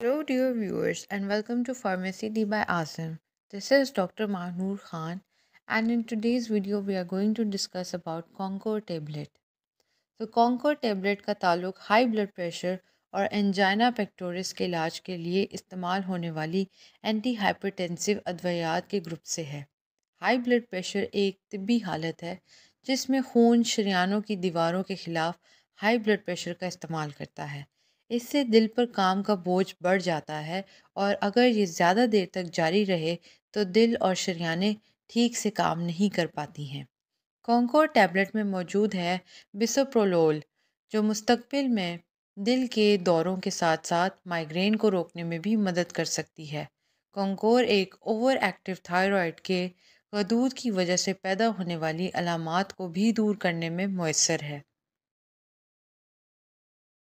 Hello dear viewers and welcome to Pharmacy D by Asim. This is Dr. Mahnoor Khan and in today's video we are going to discuss about Concord tablet. तो Concor tablet का ताल्लुक high blood pressure और angina pectoris के इलाज के लिए इस्तेमाल होने वाली एंटी हाइपरटेंसिव अद्वैयात के ग्रुप से है हाई ब्लड प्रेशर एक तबी हालत है जिसमें खून शरियानों की दीवारों के ख़िलाफ़ हाई ब्लड प्रेशर का इस्तेमाल करता है इससे दिल पर काम का बोझ बढ़ जाता है और अगर ये ज़्यादा देर तक जारी रहे तो दिल और शरियाने ठीक से काम नहीं कर पाती हैं कॉन्कोर टैबलेट में मौजूद है बिसोप्रोलोल जो मुस्तबिल में दिल के दौरों के साथ साथ माइग्रेन को रोकने में भी मदद कर सकती है कॉन्कोर एक ओवर एक्टिव थायराइड के गदूद की वजह से पैदा होने वाली अलामत को भी दूर करने में मैसर है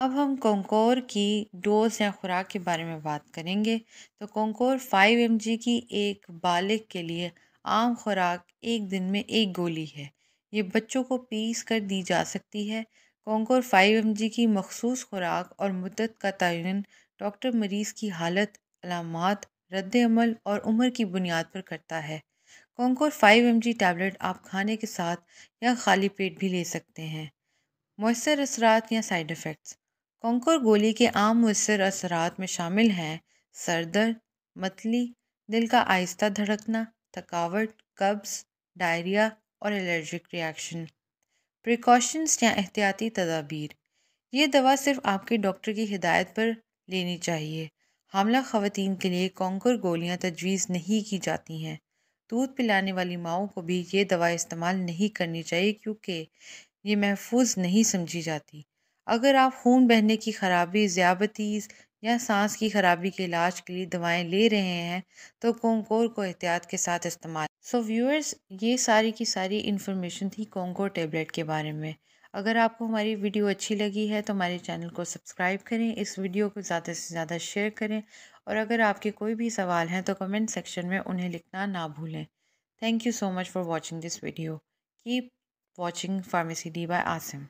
अब हम कंकोर की डोज या ख़ुराक के बारे में बात करेंगे तो कंकोर 5 एम की एक बालिक के लिए आम खुराक एक दिन में एक गोली है ये बच्चों को पीस कर दी जा सकती है कंकोर 5 एम की मखसूस खुराक और मदत का तयन डॉक्टर मरीज़ की हालत अलामत रद्द अमल और उम्र की बुनियाद पर करता है कंकोर 5 एम टैबलेट आप खाने के साथ या खाली पेट भी ले सकते हैं मैसर असरात या साइड इफ़ेक्ट्स कॉन्कोर गोली के आम मुसर असरात में शामिल हैं सर दर्द मतली दिल का आहिस्ता धड़कना थकावट कब्ज़ डायरिया और एलर्जिक रिएक्शन प्रिकॉशंस या एहतियाती तदाबीर ये दवा सिर्फ आपके डॉक्टर की हिदायत पर लेनी चाहिए हमला ख़वातीन के लिए कॉन्कर गोलियां तजवीज़ नहीं की जाती हैं दूध पिलाने वाली माओ को भी ये दवा इस्तेमाल नहीं करनी चाहिए क्योंकि ये महफूज नहीं समझी जाती अगर आप खून बहने की खराबी ज़्याबतीस या सांस की खराबी के इलाज के लिए दवाएं ले रहे हैं तो कोंकोर को एहतियात के साथ इस्तेमाल सो so व्यूअर्स ये सारी की सारी इन्फॉर्मेशन थी कोंकोर टेबलेट के बारे में अगर आपको हमारी वीडियो अच्छी लगी है तो हमारे चैनल को सब्सक्राइब करें इस वीडियो को ज़्यादा से ज़्यादा शेयर करें और अगर आपके कोई भी सवाल हैं तो कमेंट सेक्शन में उन्हें लिखना ना भूलें thank you so much for watching this video keep watching pharmacy D by Asim